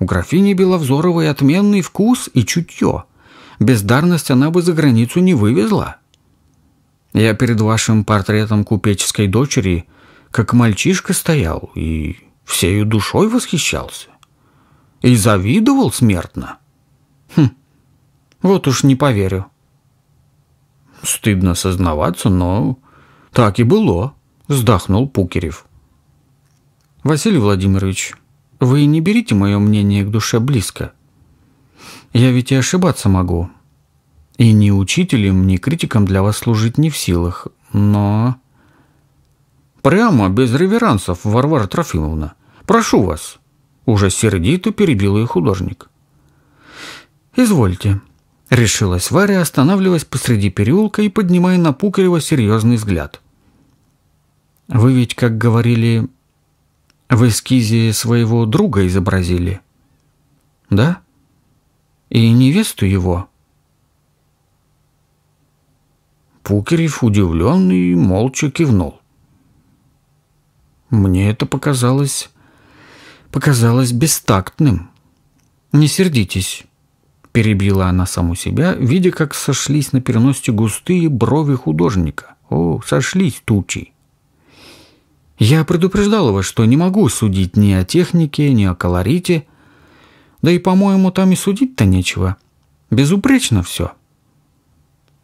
У графини Беловзоровой отменный вкус и чутье. Бездарность она бы за границу не вывезла. Я перед вашим портретом купеческой дочери как мальчишка стоял и всею душой восхищался. И завидовал смертно. Хм, вот уж не поверю. Стыдно сознаваться, но так і было, вздохнул Пукерев. Василий Владимирович, вы не берите мое мнение к душе близко. Я ведь и ошибаться могу. И ни учителем, ни критиком для вас служить не в силах, но... Прямо, без реверансов, Варвара Трофимовна. Прошу вас. Уже сердито перебил ее художник. Извольте. Решилась Варя, останавливаясь посреди переулка и поднимая на Пукарева серьезный взгляд. «Вы ведь, как говорили, в эскизе своего друга изобразили, да? И невесту его?» Пукерев удивленный молча кивнул. Мне это показалось... показалось бестактным. Не сердитесь. Перебила она саму себя, видя, как сошлись на переносте густые брови художника. О, сошлись тучи. Я предупреждала вас, что не могу судить ни о технике, ни о колорите. Да и, по-моему, там и судить-то нечего. Безупречно все.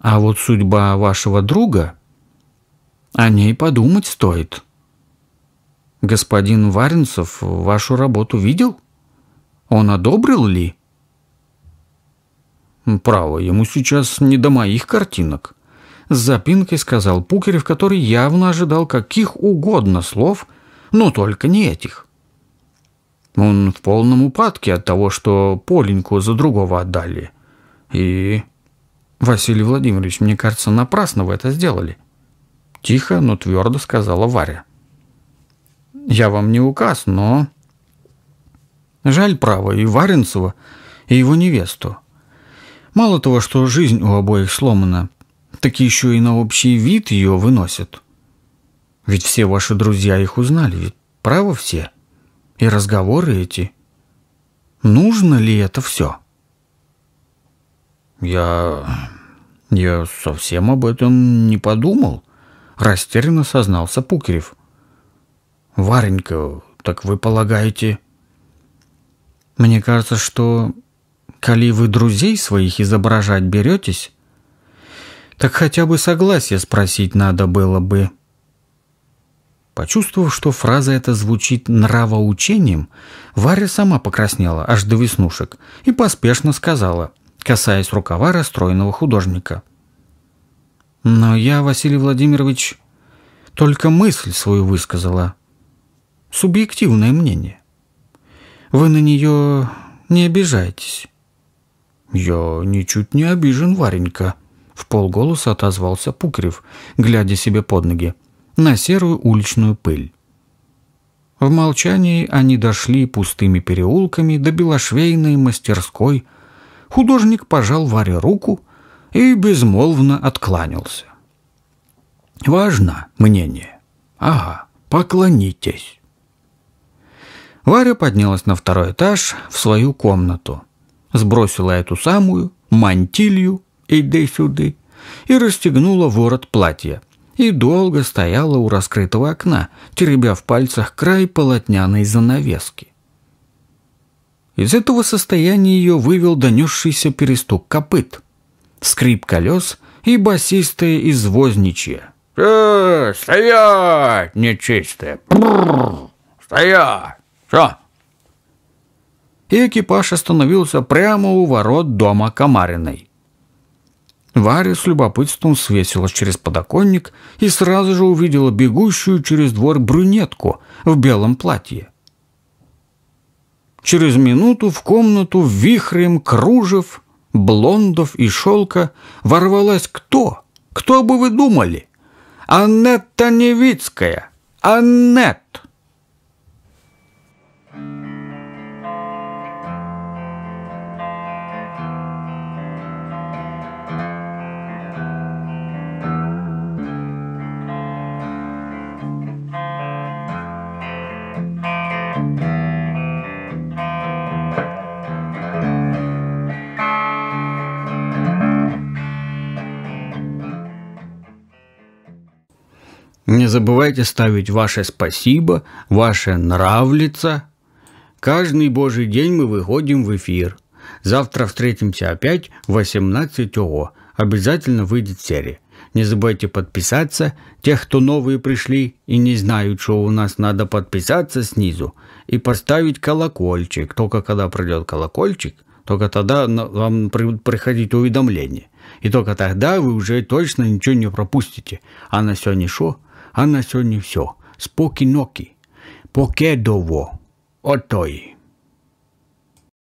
А вот судьба вашего друга... О ней подумать стоит. Господин Варенцев вашу работу видел? Он одобрил ли?» Право, ему сейчас не до моих картинок. С запинкой сказал Пукерев, который явно ожидал каких угодно слов, но только не этих. Он в полном упадке от того, что Поленьку за другого отдали. И... Василий Владимирович, мне кажется, напрасно вы это сделали. Тихо, но твердо сказала Варя. Я вам не указ, но... Жаль право и Варенцева, и его невесту. Мало того, что жизнь у обоих сломана, так еще и на общий вид ее выносят. Ведь все ваши друзья их узнали, ведь право все. И разговоры эти. Нужно ли это все? Я... я совсем об этом не подумал, растерянно сознался Пукерев. Варенька, так вы полагаете... Мне кажется, что Коли вы друзей своих изображать беретесь, так хотя бы согласие спросить надо было бы. Почувствовав, что фраза эта звучит нравоучением, Варя сама покраснела аж до веснушек и поспешно сказала, касаясь рукава расстроенного художника. «Но я, Василий Владимирович, только мысль свою высказала. Субъективное мнение. Вы на нее не обижайтесь». «Я ничуть не обижен, Варенька», — в полголоса отозвался Пукрев, глядя себе под ноги, на серую уличную пыль. В молчании они дошли пустыми переулками до белошвейной мастерской. Художник пожал Варе руку и безмолвно откланялся. «Важно мнение. Ага, поклонитесь». Варя поднялась на второй этаж в свою комнату сбросила эту самую мантилью «иди сюды» и расстегнула ворот платья. И долго стояла у раскрытого окна, теребя в пальцах край полотняной занавески. Из этого состояния ее вывел донесшийся перестук копыт, скрип колес и басистое извозничье. «Э, «Стоять, нечистая! Бррр! Стоять! Что?» и экипаж остановился прямо у ворот дома Комариной. Варя с любопытством свесилась через подоконник и сразу же увидела бегущую через двор брюнетку в белом платье. Через минуту в комнату вихрем кружев, блондов и шелка ворвалась кто? Кто бы вы думали? Аннетта Невицкая! Аннет! Не забывайте ставить ваше спасибо, ваше нравится. Каждый божий день мы выходим в эфир. Завтра встретимся опять в 18 ОО. Обязательно выйдет серия. Не забывайте подписаться. Тех, кто новые пришли и не знают, что у нас надо подписаться снизу и поставить колокольчик. Только когда придет колокольчик, только тогда вам приходить уведомление. И только тогда вы уже точно ничего не пропустите. А на сегодня что? А на сьогодні все. Спокійнокі. Покедово. Отої.